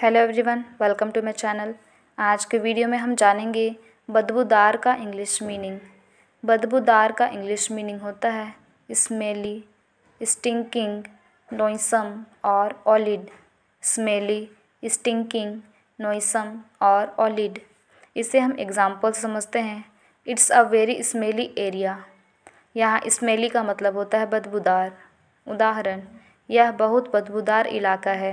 hello everyone welcome to my channel आज के video में हम जानेंगे बदबूदार का इंग्लिश मीनिंग बदबूदार का इंग्लिश मीनिंग होता है स्मेली स्टिंकिंग नोइसम और ओलिड स्मेली स्टिंकिंग नोइसम और ओलिड इसे हम एग्जाम्पल समझते हैं it's a very smelly area यहाँ स्मेली का मतलब होता है बदबूदार उदाहरण यह बहुत बदबूदार इलाका है